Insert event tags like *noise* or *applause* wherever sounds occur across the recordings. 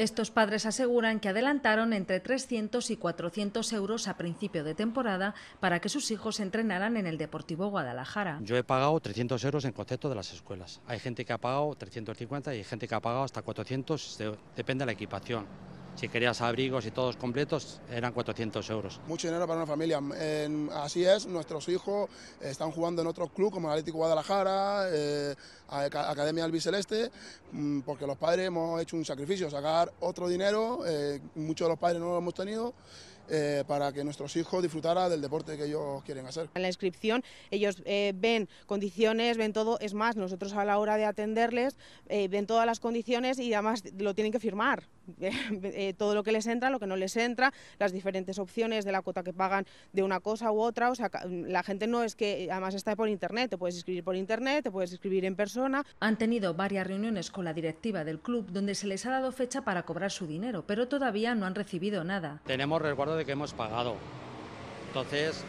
Estos padres aseguran que adelantaron entre 300 y 400 euros a principio de temporada para que sus hijos entrenaran en el Deportivo Guadalajara. Yo he pagado 300 euros en concepto de las escuelas. Hay gente que ha pagado 350 y hay gente que ha pagado hasta 400, depende de la equipación si querías abrigos y todos completos, eran 400 euros. Mucho dinero para una familia. así es, nuestros hijos eh, están jugando en otros clubes como Atlético Guadalajara, eh, Academia Albiceleste, mm, porque los padres hemos hecho un sacrificio, sacar otro dinero, eh, muchos de los padres no lo hemos tenido eh, para que nuestros hijos disfrutaran del deporte que ellos quieren hacer. En la inscripción ellos eh, ven condiciones, ven todo, es más, nosotros a la hora de atenderles eh, ven todas las condiciones y además lo tienen que firmar, *laughs* todo lo que les entra, lo que no les entra, las diferentes opciones de la cuota que pagan de una cosa u otra, o sea, la gente no es que, además está por internet, te puedes inscribir por internet, te puedes inscribir en persona. Han tenido varias reuniones con la directiva del club donde se les ha dado fecha para cobrar su dinero, pero todavía no han recibido nada. Tenemos resguardo que hemos pagado. Entonces,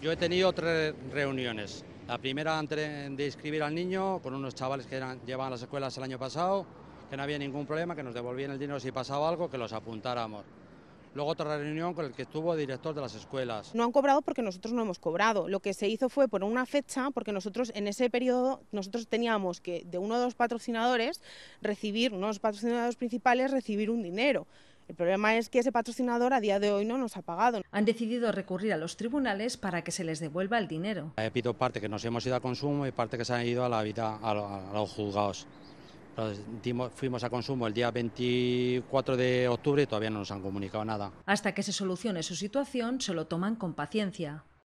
yo he tenido tres reuniones. La primera antes de inscribir al niño con unos chavales que eran, a las escuelas el año pasado, que no había ningún problema, que nos devolvían el dinero si pasaba algo, que los apuntáramos. Luego otra reunión con el que estuvo director de las escuelas. No han cobrado porque nosotros no hemos cobrado. Lo que se hizo fue por una fecha, porque nosotros en ese periodo nosotros teníamos que de uno de los patrocinadores recibir, uno de los patrocinadores principales recibir un dinero. El problema es que ese patrocinador a día de hoy no nos ha pagado. Han decidido recurrir a los tribunales para que se les devuelva el dinero. He pedido parte que nos hemos ido a consumo y parte que se han ido a, la a, los juzgados. fuimos a consumo el día 24 de octubre y todavía no nos han comunicado nada. Hasta que se solucione su situación, se lo toman con paciencia.